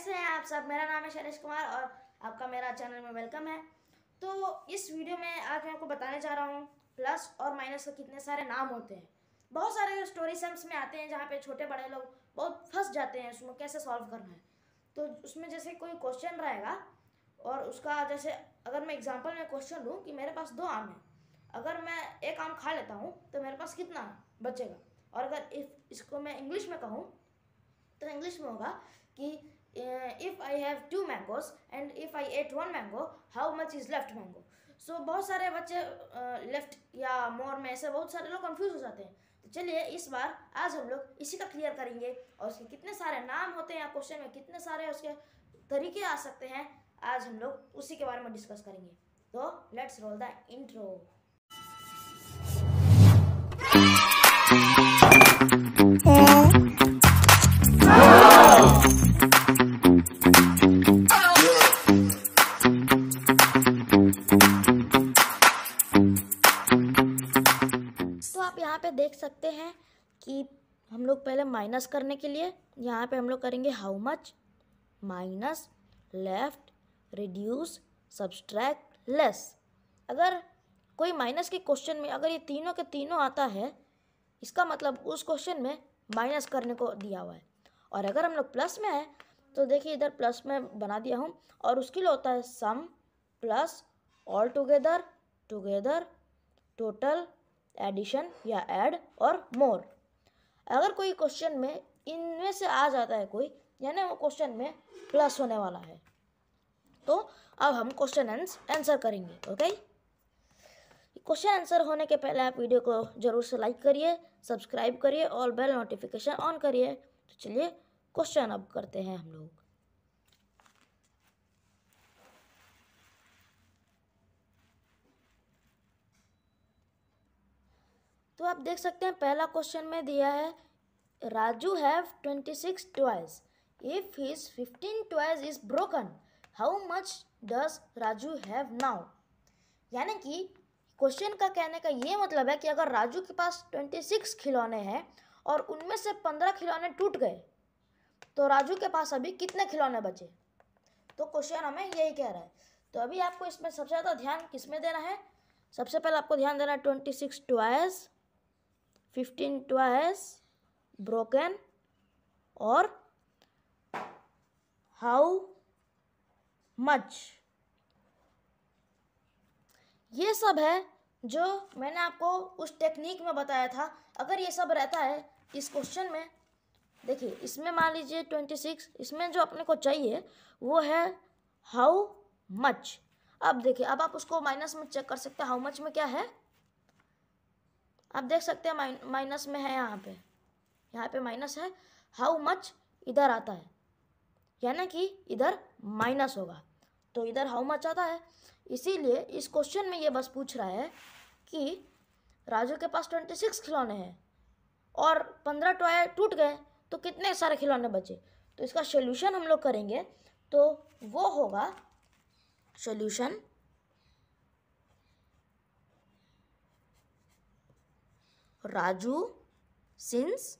कैसे हैं आप सब मेरा नाम है शैलेश कुमार और आपका मेरा चैनल में वेलकम है तो इस वीडियो में आज मैं आपको बताने जा रहा हूँ प्लस और माइनस के कितने सारे नाम होते हैं बहुत सारे स्टोरी सम्स में आते हैं जहाँ पे छोटे बड़े लोग बहुत फंस जाते हैं उसमें कैसे सॉल्व करना है तो उसमें जैसे कोई क्वेश्चन रहेगा और उसका जैसे अगर मैं एग्जाम्पल में क्वेश्चन लूँ कि मेरे पास दो आम है अगर मैं एक आम खा लेता हूँ तो मेरे पास कितना बचेगा और अगर इसको मैं इंग्लिश में कहूँ तो इंग्लिश में होगा कि if I have two mangoes and if I ate one mango how much is left mango so बहुत सारे बच्चे लेफ्ट uh, या मोर में ऐसे बहुत सारे लोग कंफ्यूज हो जाते हैं तो चलिए इस बार आज हम लोग इसी का क्लियर करेंगे और उसके कितने सारे नाम होते हैं या क्वेश्चन में कितने सारे उसके तरीके आ सकते हैं आज हम लोग उसी के बारे में डिस्कस करेंगे तो लेट्स रोल द इंट्रो हम लोग पहले माइनस करने के लिए यहाँ पे हम लोग करेंगे how much minus left reduce subtract less अगर कोई माइनस के क्वेश्चन में अगर ये तीनों के तीनों आता है इसका मतलब उस क्वेश्चन में माइनस करने को दिया हुआ है और अगर हम लोग प्लस में है तो देखिए इधर प्लस में बना दिया हूँ और उसके लिए होता है sum plus all together together total addition या एड और मोर अगर कोई क्वेश्चन में इनमें से आ जाता है कोई यानी वो क्वेश्चन में प्लस होने वाला है तो अब हम क्वेश्चन आंसर करेंगे ओके क्वेश्चन आंसर होने के पहले आप वीडियो को जरूर से लाइक करिए सब्सक्राइब करिए और बेल नोटिफिकेशन ऑन करिए तो चलिए क्वेश्चन अब करते हैं हम लोग तो आप देख सकते हैं पहला क्वेश्चन में दिया है Raju have twenty six toys if his fifteen toys is broken how much does Raju have now यानी कि क्वेश्चन का कहने का ये मतलब है कि अगर राजू के पास ट्वेंटी सिक्स खिलौने हैं और उनमें से पंद्रह खिलौने टूट गए तो राजू के पास अभी कितने खिलौने बचे तो क्वेश्चन हमें यही कह रहा है तो अभी आपको इसमें सबसे ज़्यादा ध्यान किस में देना है सबसे पहले आपको ध्यान देना है twenty six toys fifteen twice broken और हाउ मच ये सब है जो मैंने आपको उस टेक्निक में बताया था अगर ये सब रहता है इस क्वेश्चन में देखिए इसमें मान लीजिए ट्वेंटी सिक्स इसमें जो अपने को चाहिए वो है हाउ मच अब देखिए अब आप उसको माइनस में चेक कर सकते हैं हाउ मच में क्या है आप देख सकते हैं माइन, माइनस में है यहाँ पे यहाँ पे माइनस है हाउ मच इधर आता है यानी कि इधर माइनस होगा तो इधर हाउ मच आता है इसीलिए इस क्वेश्चन में ये बस पूछ रहा है कि राजू के पास ट्वेंटी सिक्स खिलौने हैं और पंद्रह टॉय टूट गए तो कितने सारे खिलौने बचे तो इसका सोल्यूशन हम लोग करेंगे तो वो होगा solution Raju since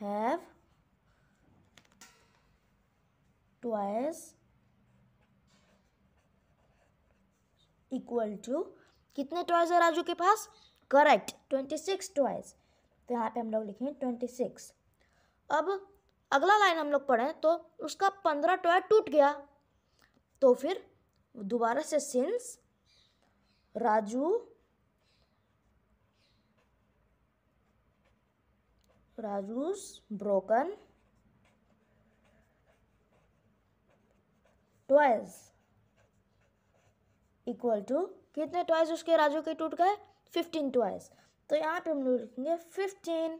have twice equal to कितने ट्वाइस है राजू के पास करेक्ट ट्वेंटी सिक्स ट्वाइस तो यहाँ पे हम लोग लिखेंगे ट्वेंटी सिक्स अब अगला लाइन हम लोग पढ़ें तो उसका पंद्रह टॉय टूट गया तो फिर दोबारा से since Raju Raju's broken twice equal to कितने ट्वाइस उसके राजू के टूट गए फिफ्टीन ट्वाइस तो यहाँ पे हम लोग लिखेंगे फिफ्टीन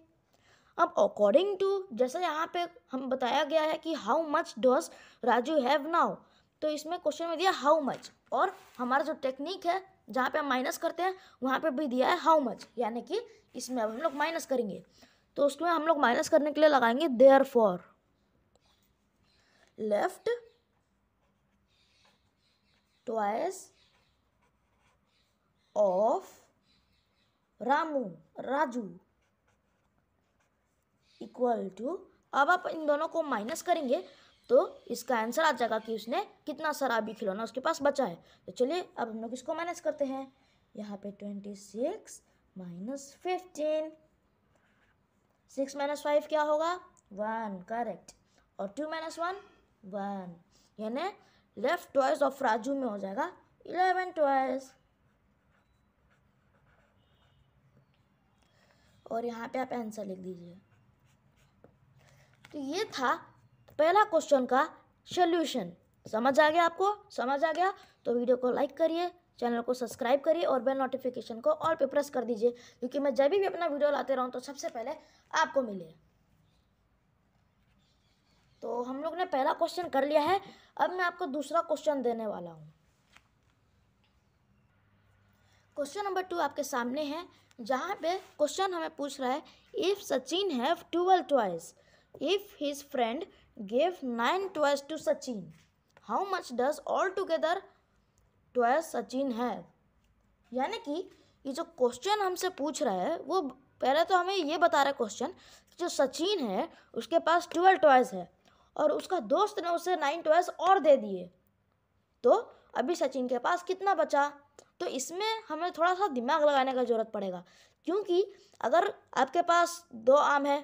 अब अकॉर्डिंग टू जैसे यहाँ पे हम बताया गया है कि how much does Raju have now तो इसमें क्वेश्चन में दिया हाउ मच और हमारा जो टेक्निक है जहाँ पे हम माइनस करते हैं वहाँ पे भी दिया है हाउ मच यानी कि इसमें अब हम लोग माइनस करेंगे तो उसमें हम लोग माइनस करने के लिए लगाएंगे therefore left twice of Ramu Raju equal to अब आप इन दोनों को माइनस करेंगे तो इसका आंसर आ जाएगा कि उसने कितना सारा अभी खिलौना उसके पास बचा है तो चलिए अब हम लोग इसको माइनस करते हैं यहाँ पे twenty six minus fifteen six minus five क्या होगा वन करेक्ट और टू माइनस वन वन यानी लेफ्ट ट्वाइस ऑफ राजू में हो जाएगा इलेवन ट्वाइस और यहाँ पे आप आंसर लिख दीजिए तो ये था पहला क्वेश्चन का सोल्यूशन समझ आ गया आपको समझ आ गया तो वीडियो को लाइक करिए चैनल को सब्सक्राइब करिए और बेल नोटिफिकेशन को ऑल पे प्रेस कर दीजिए क्योंकि मैं जब भी अपना वीडियो लाते रहूँ तो सबसे पहले आपको मिले तो हम लोग ने पहला क्वेश्चन कर लिया है अब मैं आपको दूसरा क्वेश्चन देने वाला हूँ क्वेश्चन नंबर टू आपके सामने है जहाँ पे क्वेश्चन हमें पूछ रहा है if Sachin have twelve twice if his friend gave nine toys to Sachin. How much does together toys Sachin have? यानी कि ये जो क्वेश्चन हमसे पूछ रहा है वो पहले तो हमें ये बता रहा है क्वेश्चन कि जो सचिन है उसके पास ट्वेल्व टॉयज़ है और उसका दोस्त ने उसे नाइन टॉयज़ और दे दिए तो अभी सचिन के पास कितना बचा तो इसमें हमें थोड़ा सा दिमाग लगाने का ज़रूरत पड़ेगा क्योंकि अगर आपके पास दो आम है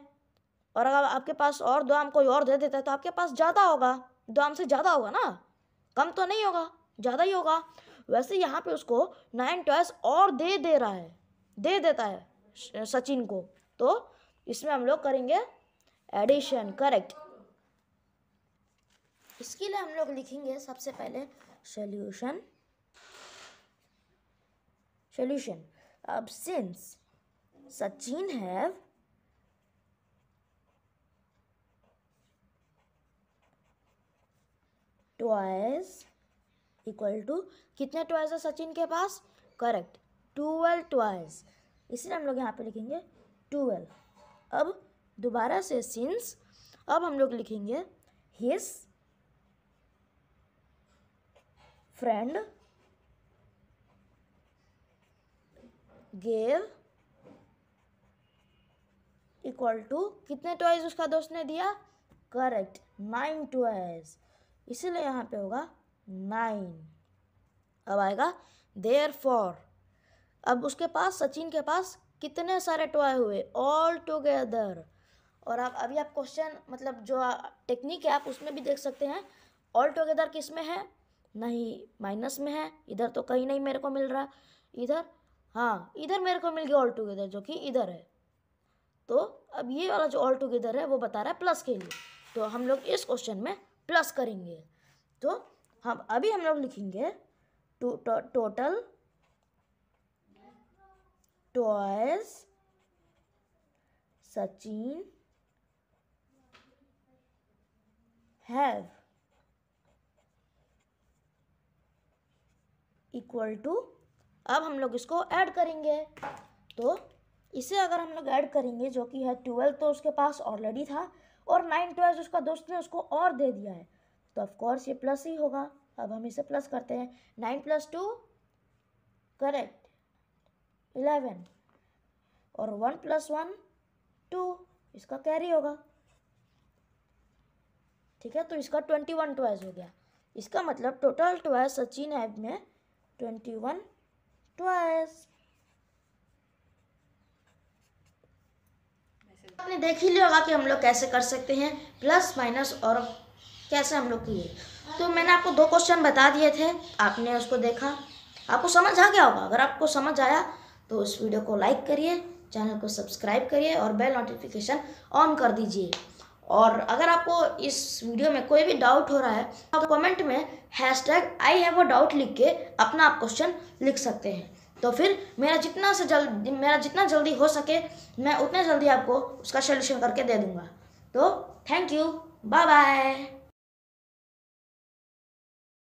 और अगर आपके पास और दो आम कोई और दे देता है तो आपके पास ज़्यादा होगा दो आम से ज़्यादा होगा ना कम तो नहीं होगा ज़्यादा ही होगा वैसे यहाँ पे उसको नाइन टॉयस और दे दे रहा है दे देता है सचिन को तो इसमें हम लोग करेंगे एडिशन करेक्ट इसके लिए हम लोग लिखेंगे सबसे पहले सोल्यूशन सोल्यूशन अब since Sachin have twice equal to कितने टॉयज है सचिन के पास करेक्ट टूवेल्व टॉयज इसलिए हम लोग यहाँ पे लिखेंगे टूवेल्व अब दोबारा से सिंस अब हम लोग लिखेंगे his friend gave equal to कितने टॉयज उसका दोस्त ने दिया करेक्ट नाइन ट्वाइस इसीलिए यहाँ पे होगा नाइन अब आएगा देयर फॉर अब उसके पास सचिन के पास कितने सारे टॉय हुए ऑल टुगेदर और आप अभी आप क्वेश्चन मतलब जो टेक्निक है आप उसमें भी देख सकते हैं ऑल टुगेदर किस में है नहीं माइनस में है इधर तो कहीं नहीं मेरे को मिल रहा इधर हाँ इधर मेरे को मिल गया ऑल टुगेदर जो कि इधर है तो अब ये वाला जो ऑल टुगेदर है वो बता रहा है प्लस के लिए तो हम लोग इस क्वेश्चन में प्लस करेंगे तो हम अभी हम लोग लिखेंगे total toys Sachin have equal to अब हम लोग इसको ऐड करेंगे तो इसे अगर हम लोग ऐड करेंगे जो कि है ट्वेल्व तो उसके पास ऑलरेडी था और नाइन ट्वेल्व उसका दोस्त ने उसको और दे दिया है तो ऑफकोर्स ये प्लस ही होगा अब हम इसे प्लस करते हैं nine plus two correct eleven और वन प्लस वन टू इसका कैरी होगा ठीक है तो इसका ट्वेंटी वन ट्वेल्व हो गया इसका मतलब टोटल ट्वेल्व सचिन ऐप में ट्वेंटी वन ट्वेल्व आपने देख ही लिया होगा कि हम लोग कैसे कर सकते हैं प्लस माइनस और कैसे हम लोग किए तो मैंने आपको दो क्वेश्चन बता दिए थे आपने उसको देखा आपको समझ आ गया होगा अगर आपको समझ आया तो उस वीडियो को लाइक करिए चैनल को सब्सक्राइब करिए और बेल नोटिफिकेशन ऑन कर दीजिए और अगर आपको इस वीडियो में कोई भी डाउट हो रहा है तो आप कमेंट में hashtag I have a doubt लिख के अपना आप क्वेश्चन लिख सकते हैं तो फिर मेरा जितना से जल्द मेरा जितना जल्दी हो सके मैं उतने जल्दी आपको उसका सोल्यूशन करके दे दूँगा तो थैंक यू बाय बाय